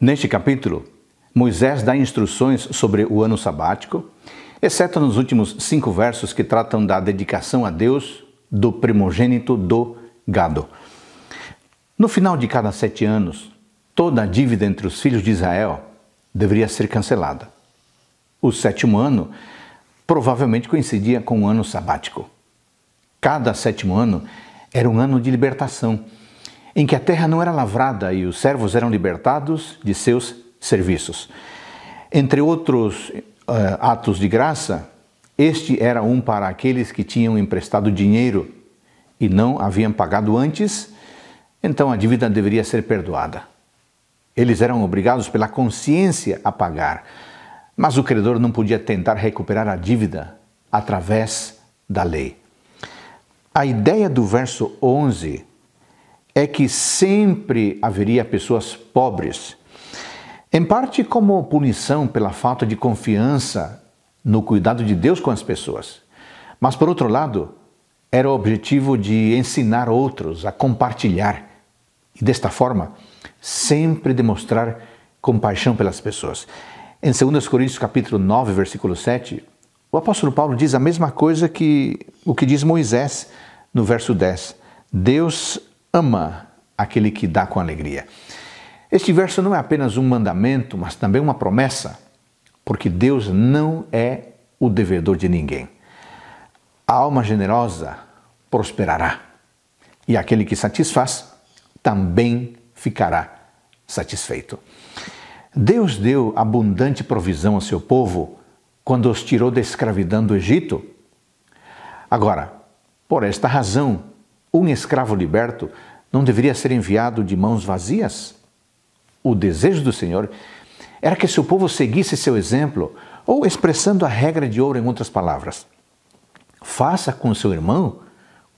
Neste capítulo, Moisés dá instruções sobre o ano sabático, exceto nos últimos cinco versos que tratam da dedicação a Deus do primogênito do gado. No final de cada sete anos, toda a dívida entre os filhos de Israel deveria ser cancelada. O sétimo ano provavelmente coincidia com o ano sabático. Cada sétimo ano era um ano de libertação em que a terra não era lavrada e os servos eram libertados de seus serviços. Entre outros uh, atos de graça, este era um para aqueles que tinham emprestado dinheiro e não haviam pagado antes, então a dívida deveria ser perdoada. Eles eram obrigados pela consciência a pagar, mas o credor não podia tentar recuperar a dívida através da lei. A ideia do verso 11 é que sempre haveria pessoas pobres, em parte como punição pela falta de confiança no cuidado de Deus com as pessoas. Mas, por outro lado, era o objetivo de ensinar outros a compartilhar e, desta forma, sempre demonstrar compaixão pelas pessoas. Em 2 Coríntios capítulo 9, versículo 7, o apóstolo Paulo diz a mesma coisa que o que diz Moisés no verso 10. Deus ama aquele que dá com alegria. Este verso não é apenas um mandamento, mas também uma promessa, porque Deus não é o devedor de ninguém. A alma generosa prosperará, e aquele que satisfaz também ficará satisfeito. Deus deu abundante provisão ao seu povo quando os tirou da escravidão do Egito. Agora, por esta razão, um escravo liberto não deveria ser enviado de mãos vazias? O desejo do Senhor era que seu povo seguisse seu exemplo, ou expressando a regra de ouro em outras palavras: faça com seu irmão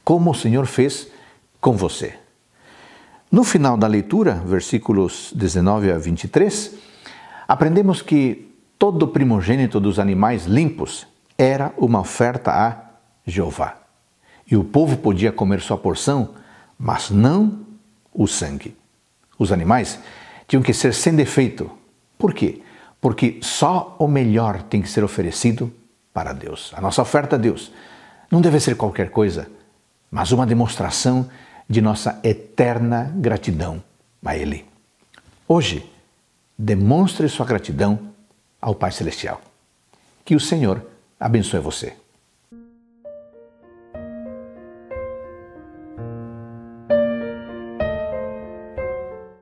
como o Senhor fez com você. No final da leitura, versículos 19 a 23, aprendemos que todo primogênito dos animais limpos era uma oferta a Jeová e o povo podia comer sua porção, mas não o sangue. Os animais tinham que ser sem defeito. Por quê? Porque só o melhor tem que ser oferecido para Deus. A nossa oferta a Deus não deve ser qualquer coisa, mas uma demonstração de nossa eterna gratidão a Ele. Hoje, demonstre sua gratidão ao Pai Celestial. Que o Senhor abençoe você.